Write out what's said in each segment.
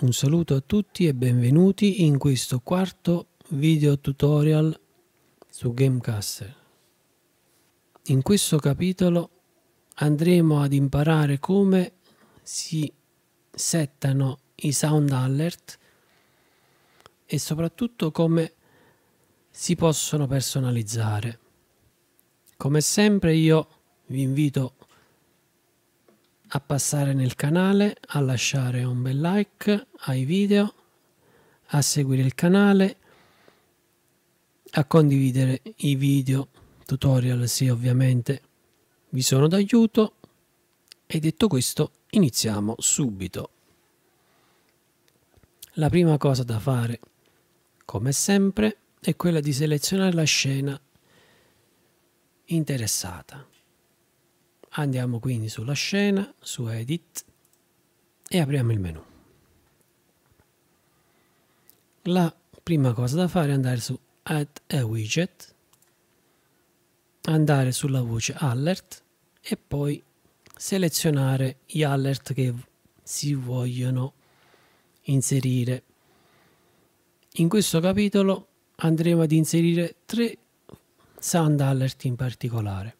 Un saluto a tutti e benvenuti in questo quarto video tutorial su Gamecaster. In questo capitolo andremo ad imparare come si settano i sound alert e soprattutto come si possono personalizzare. Come sempre io vi invito a a passare nel canale, a lasciare un bel like ai video, a seguire il canale, a condividere i video tutorial se ovviamente vi sono d'aiuto e detto questo iniziamo subito. La prima cosa da fare, come sempre, è quella di selezionare la scena interessata. Andiamo quindi sulla scena, su Edit e apriamo il menu. La prima cosa da fare è andare su Add a Widget, andare sulla voce Alert e poi selezionare gli alert che si vogliono inserire. In questo capitolo andremo ad inserire tre sound alert in particolare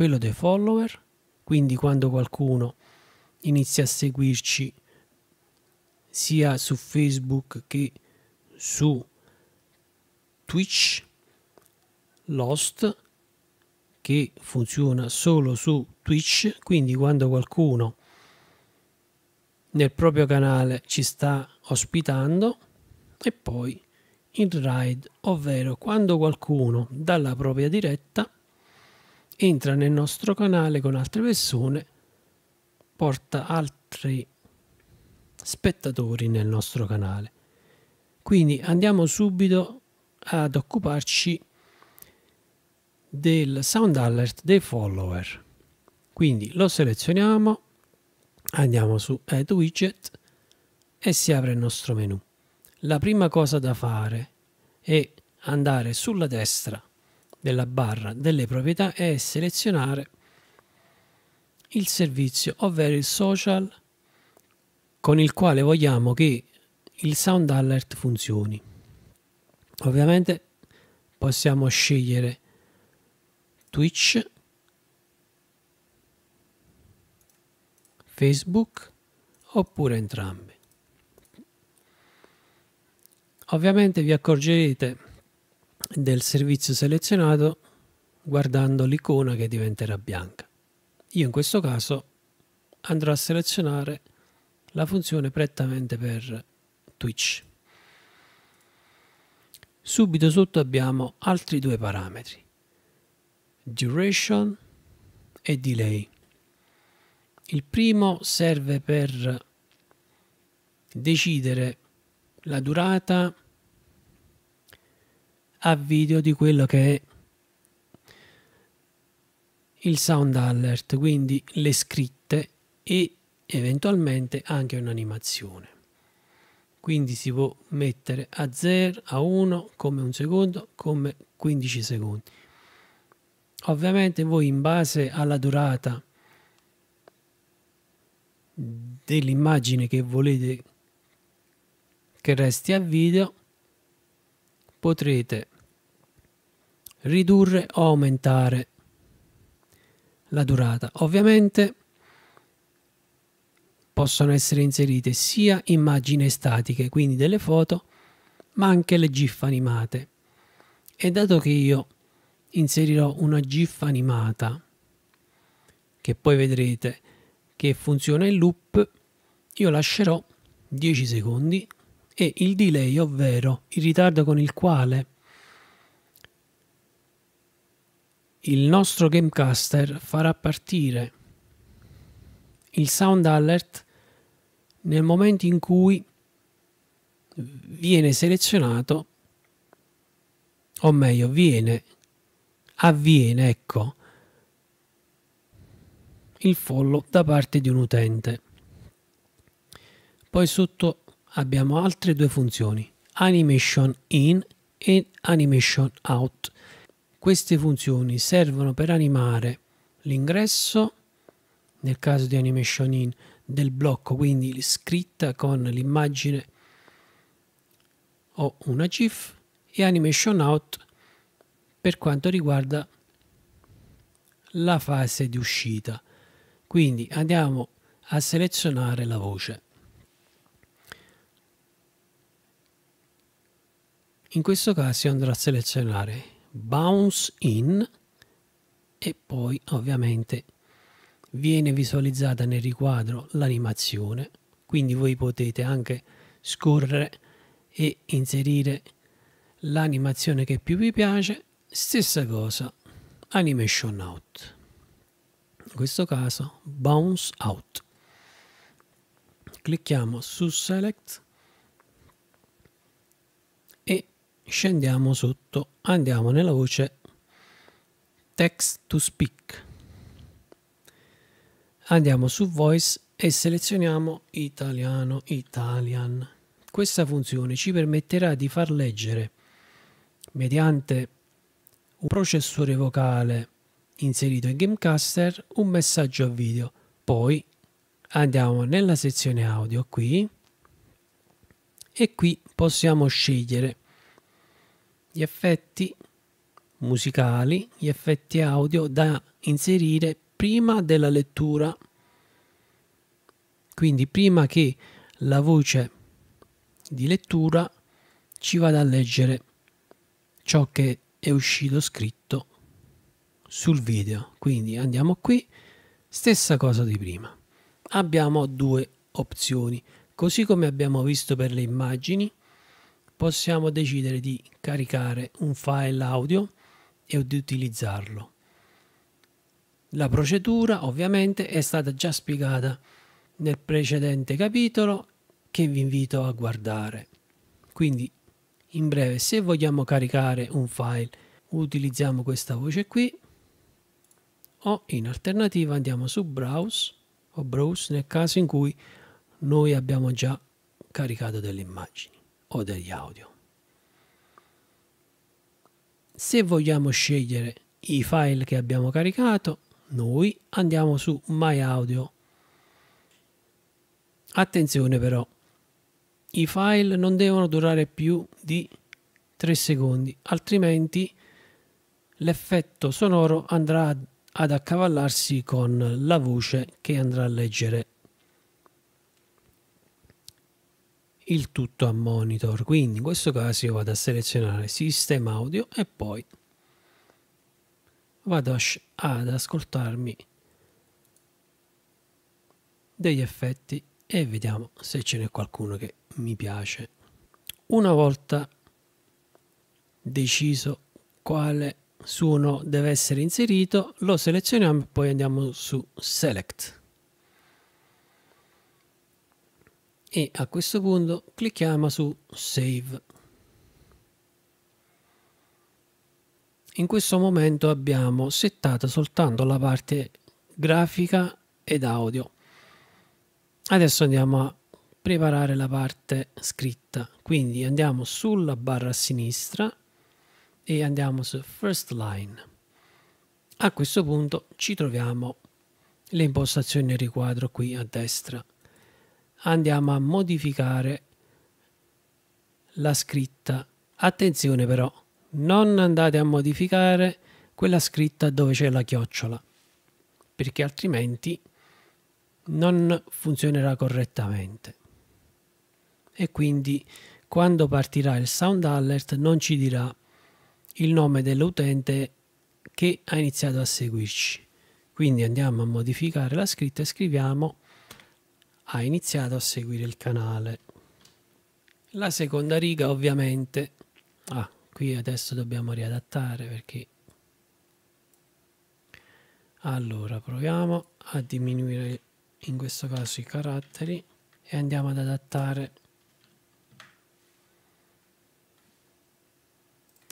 quello dei follower, quindi quando qualcuno inizia a seguirci sia su Facebook che su Twitch, l'host che funziona solo su Twitch, quindi quando qualcuno nel proprio canale ci sta ospitando e poi il ride, ovvero quando qualcuno dalla propria diretta entra nel nostro canale con altre persone, porta altri spettatori nel nostro canale. Quindi andiamo subito ad occuparci del sound alert dei follower. Quindi lo selezioniamo, andiamo su Add Widget e si apre il nostro menu. La prima cosa da fare è andare sulla destra della barra delle proprietà e selezionare il servizio, ovvero il social con il quale vogliamo che il sound alert funzioni. Ovviamente possiamo scegliere Twitch, Facebook oppure entrambi. Ovviamente vi accorgerete del servizio selezionato guardando l'icona che diventerà bianca. Io in questo caso andrò a selezionare la funzione prettamente per Twitch. Subito sotto abbiamo altri due parametri, duration e delay. Il primo serve per decidere la durata a video di quello che è il sound alert, quindi le scritte e eventualmente anche un'animazione. Quindi si può mettere a 0, a 1, come un secondo, come 15 secondi. Ovviamente voi in base alla durata dell'immagine che volete che resti a video potrete ridurre o aumentare la durata. Ovviamente possono essere inserite sia immagini statiche, quindi delle foto, ma anche le GIF animate. E dato che io inserirò una GIF animata, che poi vedrete che funziona in loop, io lascerò 10 secondi e il delay, ovvero il ritardo con il quale il nostro Gamecaster farà partire il sound alert nel momento in cui viene selezionato o meglio viene avviene ecco il follow da parte di un utente poi sotto abbiamo altre due funzioni animation in e animation out queste funzioni servono per animare l'ingresso, nel caso di animation in, del blocco, quindi scritta con l'immagine o una GIF e animation out per quanto riguarda la fase di uscita. Quindi andiamo a selezionare la voce. In questo caso andrò a selezionare bounce in e poi ovviamente viene visualizzata nel riquadro l'animazione quindi voi potete anche scorrere e inserire l'animazione che più vi piace stessa cosa animation out in questo caso bounce out clicchiamo su select scendiamo sotto, andiamo nella voce text to speak. Andiamo su voice e selezioniamo italiano, italian. Questa funzione ci permetterà di far leggere mediante un processore vocale inserito in Gamecaster un messaggio a video. Poi andiamo nella sezione audio qui e qui possiamo scegliere gli effetti musicali, gli effetti audio da inserire prima della lettura. Quindi prima che la voce di lettura ci vada a leggere ciò che è uscito scritto sul video. Quindi andiamo qui, stessa cosa di prima. Abbiamo due opzioni, così come abbiamo visto per le immagini possiamo decidere di caricare un file audio e di utilizzarlo. La procedura ovviamente è stata già spiegata nel precedente capitolo che vi invito a guardare. Quindi in breve se vogliamo caricare un file utilizziamo questa voce qui o in alternativa andiamo su browse o browse nel caso in cui noi abbiamo già caricato delle immagini o degli audio. Se vogliamo scegliere i file che abbiamo caricato, noi andiamo su My Audio. Attenzione però, i file non devono durare più di 3 secondi, altrimenti l'effetto sonoro andrà ad accavallarsi con la voce che andrà a leggere il tutto a monitor. Quindi in questo caso io vado a selezionare sistema audio e poi vado ad ascoltarmi degli effetti e vediamo se ce n'è qualcuno che mi piace. Una volta deciso quale suono deve essere inserito, lo selezioniamo e poi andiamo su Select. e a questo punto clicchiamo su Save. In questo momento abbiamo settato soltanto la parte grafica ed audio. Adesso andiamo a preparare la parte scritta, quindi andiamo sulla barra a sinistra e andiamo su First Line. A questo punto ci troviamo le impostazioni riquadro qui a destra andiamo a modificare la scritta. Attenzione però, non andate a modificare quella scritta dove c'è la chiocciola, perché altrimenti non funzionerà correttamente. E quindi quando partirà il sound alert non ci dirà il nome dell'utente che ha iniziato a seguirci. Quindi andiamo a modificare la scritta e scriviamo ha iniziato a seguire il canale. La seconda riga ovviamente... Ah, qui adesso dobbiamo riadattare perché... Allora, proviamo a diminuire in questo caso i caratteri e andiamo ad adattare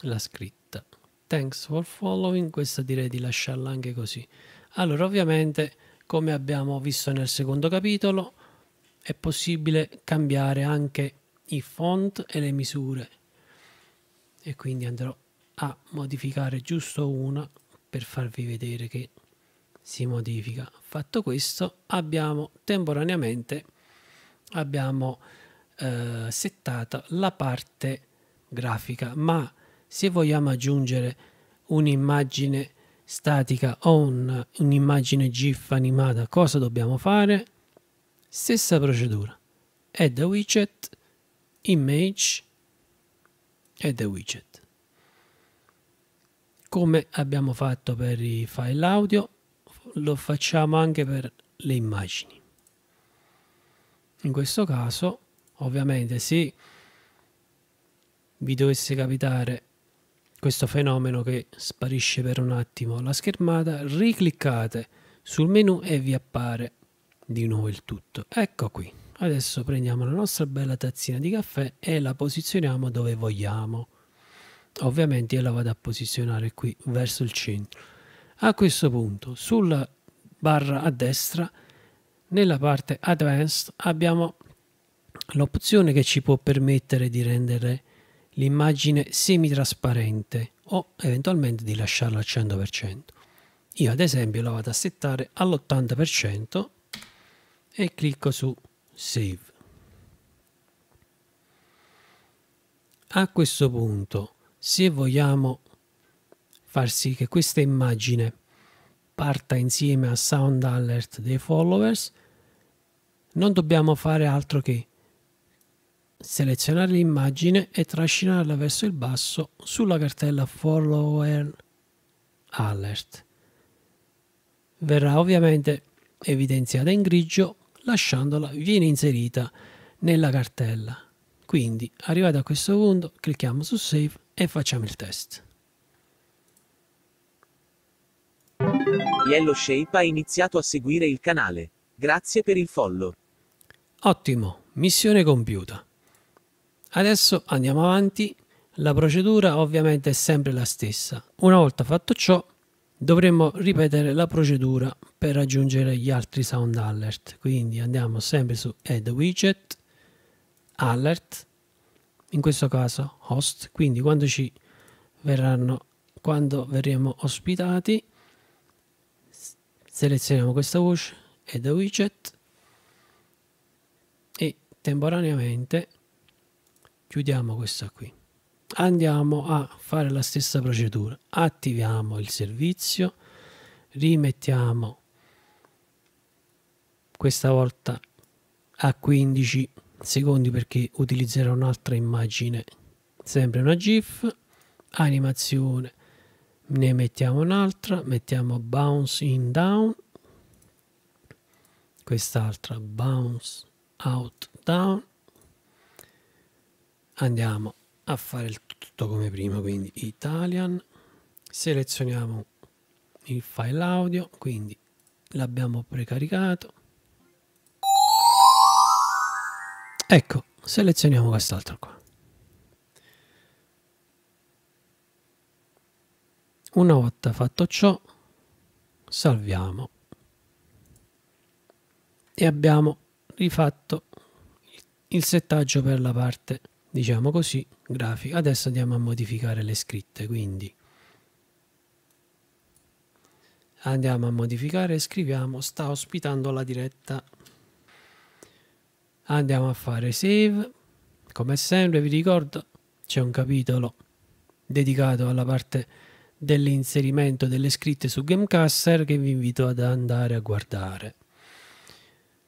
la scritta. Thanks for following, questa direi di lasciarla anche così. Allora, ovviamente, come abbiamo visto nel secondo capitolo, è possibile cambiare anche i font e le misure e quindi andrò a modificare giusto una per farvi vedere che si modifica fatto questo abbiamo temporaneamente abbiamo eh, settata la parte grafica ma se vogliamo aggiungere un'immagine statica o un'immagine gif animata cosa dobbiamo fare Stessa procedura. Edda widget, image, edda widget. Come abbiamo fatto per i file audio, lo facciamo anche per le immagini. In questo caso, ovviamente, se vi dovesse capitare questo fenomeno che sparisce per un attimo la schermata, ricliccate sul menu e vi appare di nuovo il tutto. Ecco qui. Adesso prendiamo la nostra bella tazzina di caffè e la posizioniamo dove vogliamo. Ovviamente io la vado a posizionare qui verso il centro. A questo punto, sulla barra a destra, nella parte Advanced, abbiamo l'opzione che ci può permettere di rendere l'immagine semitrasparente o eventualmente di lasciarla al 100%. Io ad esempio la vado a settare all'80% e clicco su Save. A questo punto, se vogliamo far sì che questa immagine parta insieme a Sound Alert dei followers, non dobbiamo fare altro che selezionare l'immagine e trascinarla verso il basso sulla cartella Follower Alert. Verrà ovviamente evidenziata in grigio lasciandola viene inserita nella cartella. Quindi arrivati a questo punto clicchiamo su save e facciamo il test. Yellow Shape ha iniziato a seguire il canale. Grazie per il follow. Ottimo, missione compiuta. Adesso andiamo avanti. La procedura ovviamente è sempre la stessa. Una volta fatto ciò dovremmo ripetere la procedura per raggiungere gli altri sound alert quindi andiamo sempre su add widget alert in questo caso host quindi quando ci verranno quando verremo ospitati selezioniamo questa voce add widget e temporaneamente chiudiamo questa qui andiamo a fare la stessa procedura attiviamo il servizio rimettiamo questa volta a 15 secondi perché utilizzerò un'altra immagine sempre una gif animazione ne mettiamo un'altra mettiamo bounce in down quest'altra bounce out down andiamo a fare il tutto come prima, quindi Italian, selezioniamo il file audio, quindi l'abbiamo precaricato. Ecco, selezioniamo quest'altro qua. Una volta fatto ciò, salviamo e abbiamo rifatto il settaggio per la parte diciamo così, grafica. Adesso andiamo a modificare le scritte, quindi andiamo a modificare e scriviamo sta ospitando la diretta. Andiamo a fare save. Come sempre vi ricordo c'è un capitolo dedicato alla parte dell'inserimento delle scritte su Gamecaster che vi invito ad andare a guardare.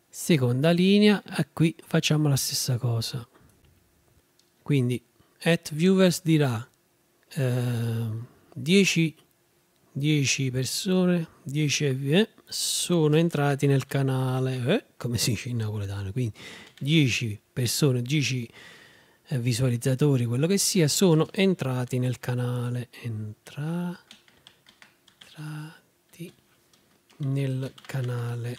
Seconda linea, e qui facciamo la stessa cosa. Quindi at viewers dirà eh, 10, persone, 10 eh, sono entrati nel canale, eh, come si dice in napoletano, quindi 10 persone, 10 eh, visualizzatori, quello che sia, sono entrati nel canale, entrati nel canale,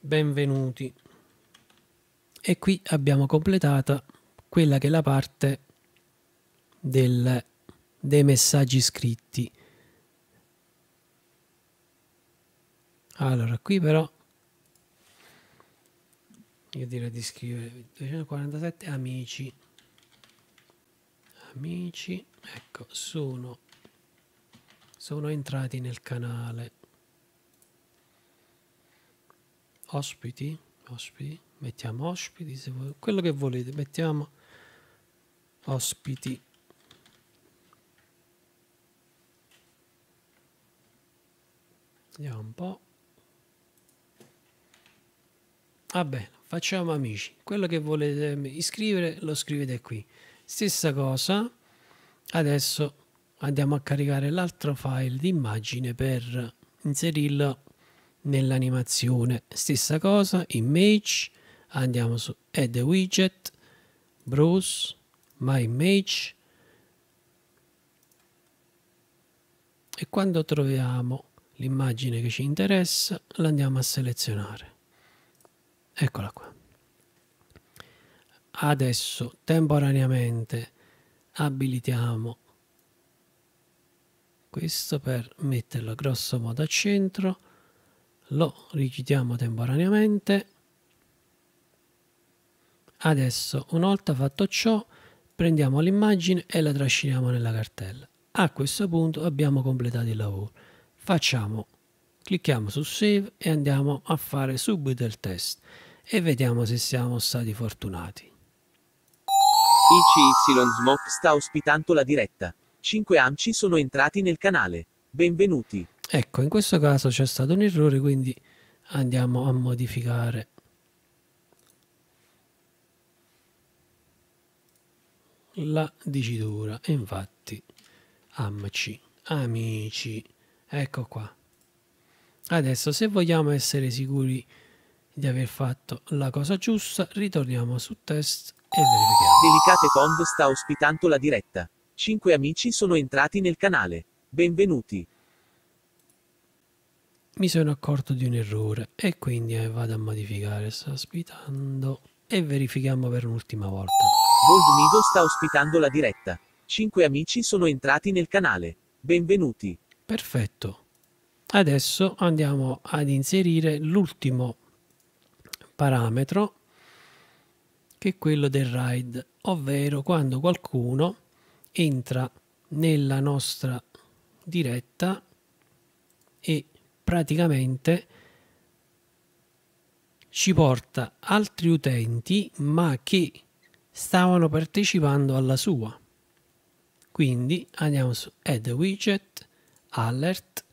benvenuti. E qui abbiamo completata quella che è la parte del, dei messaggi scritti. Allora, qui però io direi di scrivere 247 amici. Amici, ecco, sono, sono entrati nel canale. Ospiti, ospiti, mettiamo ospiti, se vuoi, quello che volete, mettiamo ospiti vediamo un po' va ah, bene facciamo amici quello che volete iscrivere lo scrivete qui stessa cosa adesso andiamo a caricare l'altro file di immagine per inserirlo nell'animazione stessa cosa image andiamo su add widget browse my image e quando troviamo l'immagine che ci interessa la andiamo a selezionare eccola qua adesso temporaneamente abilitiamo questo per metterlo grosso modo a centro lo rigidiamo temporaneamente adesso una volta fatto ciò prendiamo l'immagine e la trasciniamo nella cartella. A questo punto abbiamo completato il lavoro. Facciamo, clicchiamo su Save e andiamo a fare subito il test e vediamo se siamo stati fortunati. ICY Smoke sta ospitando la diretta. 5 AMCI sono entrati nel canale. Benvenuti. Ecco, in questo caso c'è stato un errore, quindi andiamo a modificare la dicitura. E infatti, amici amici, ecco qua. Adesso, se vogliamo essere sicuri di aver fatto la cosa giusta, ritorniamo su test e verifichiamo. Delicate Pond sta ospitando la diretta. 5 amici sono entrati nel canale. Benvenuti. Mi sono accorto di un errore e quindi eh, vado a modificare. Sta ospitando e verifichiamo per un'ultima volta. Voldmido sta ospitando la diretta. Cinque amici sono entrati nel canale. Benvenuti. Perfetto. Adesso andiamo ad inserire l'ultimo parametro che è quello del ride, ovvero quando qualcuno entra nella nostra diretta e praticamente ci porta altri utenti ma che stavano partecipando alla sua. Quindi andiamo su Add Widget, Alert,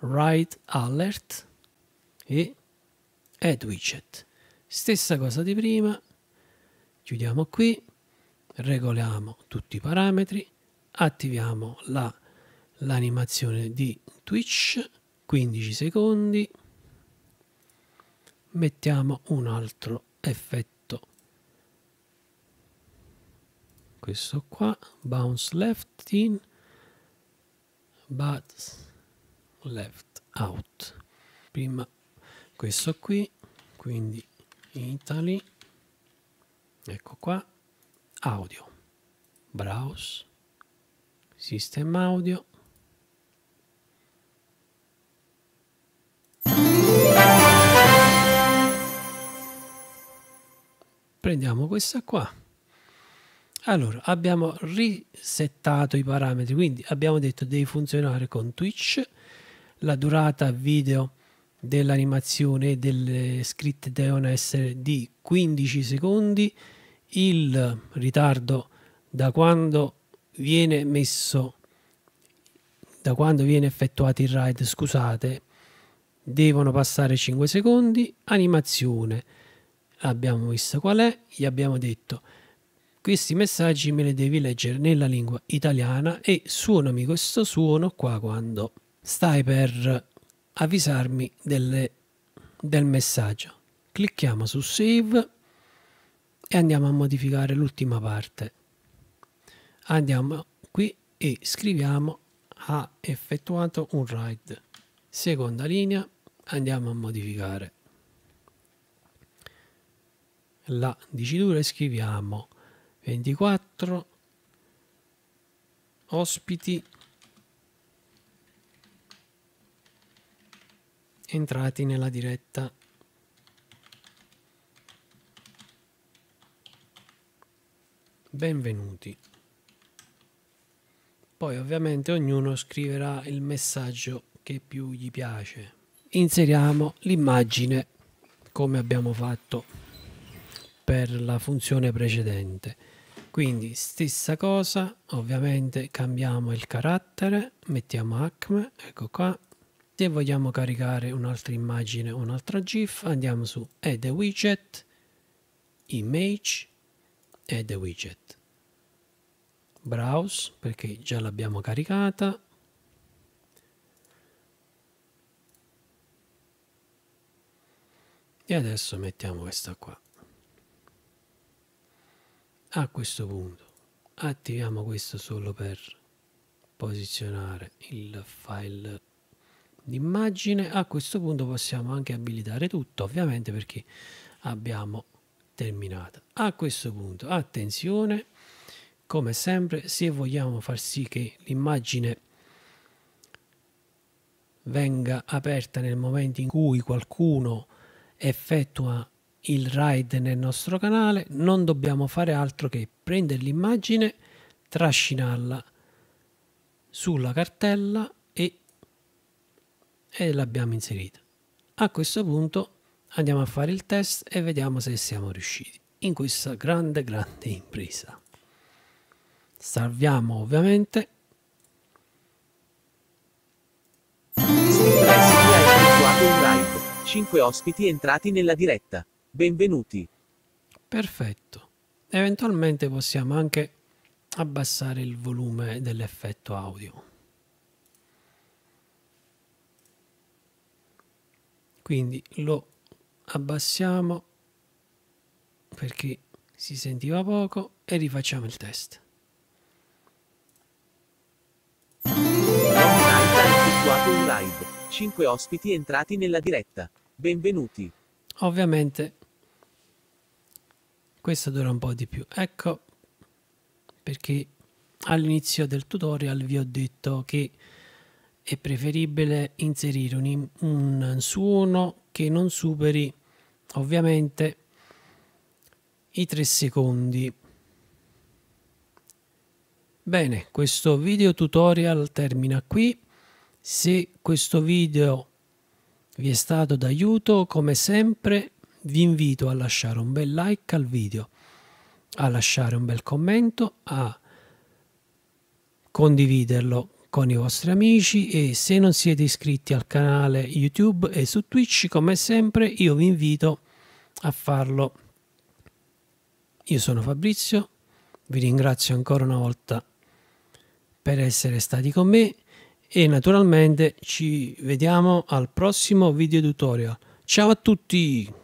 Write Alert e Add Widget. Stessa cosa di prima, chiudiamo qui, regoliamo tutti i parametri, attiviamo l'animazione la, di Twitch, 15 secondi, mettiamo un altro effetto questo qua bounce left in but left out prima questo qui quindi Italy ecco qua audio browse sistema audio prendiamo questa qua allora, abbiamo risettato i parametri, quindi abbiamo detto devi funzionare con Twitch, la durata video dell'animazione e delle scritte devono essere di 15 secondi, il ritardo da quando viene messo, da quando viene effettuato il ride, scusate, devono passare 5 secondi, animazione, abbiamo visto qual è, gli abbiamo detto questi messaggi me li devi leggere nella lingua italiana e suonami questo suono qua quando stai per avvisarmi delle, del messaggio. Clicchiamo su Save e andiamo a modificare l'ultima parte. Andiamo qui e scriviamo ha effettuato un ride. Seconda linea, andiamo a modificare la dicitura e scriviamo 24 ospiti entrati nella diretta benvenuti poi ovviamente ognuno scriverà il messaggio che più gli piace inseriamo l'immagine come abbiamo fatto per la funzione precedente quindi stessa cosa ovviamente cambiamo il carattere mettiamo acme ecco qua se vogliamo caricare un'altra immagine un'altra gif andiamo su add a widget image add a widget browse perché già l'abbiamo caricata e adesso mettiamo questa qua a questo punto attiviamo questo solo per posizionare il file d'immagine. A questo punto possiamo anche abilitare tutto, ovviamente perché abbiamo terminato. A questo punto, attenzione, come sempre, se vogliamo far sì che l'immagine venga aperta nel momento in cui qualcuno effettua il ride nel nostro canale non dobbiamo fare altro che prendere l'immagine trascinarla sulla cartella e, e l'abbiamo inserita a questo punto andiamo a fare il test e vediamo se siamo riusciti in questa grande grande impresa salviamo ovviamente Stimolati 5 ospiti entrati nella diretta Benvenuti. Perfetto. Eventualmente possiamo anche abbassare il volume dell'effetto audio. Quindi lo abbassiamo perché si sentiva poco e rifacciamo il test. Live, 5 ospiti entrati nella diretta. Benvenuti. Ovviamente questa dura un po' di più ecco perché all'inizio del tutorial vi ho detto che è preferibile inserire un, un suono che non superi ovviamente i 3 secondi bene questo video tutorial termina qui se questo video vi è stato d'aiuto come sempre vi invito a lasciare un bel like al video, a lasciare un bel commento, a condividerlo con i vostri amici e se non siete iscritti al canale YouTube e su Twitch, come sempre, io vi invito a farlo. Io sono Fabrizio, vi ringrazio ancora una volta per essere stati con me e naturalmente ci vediamo al prossimo video tutorial. Ciao a tutti!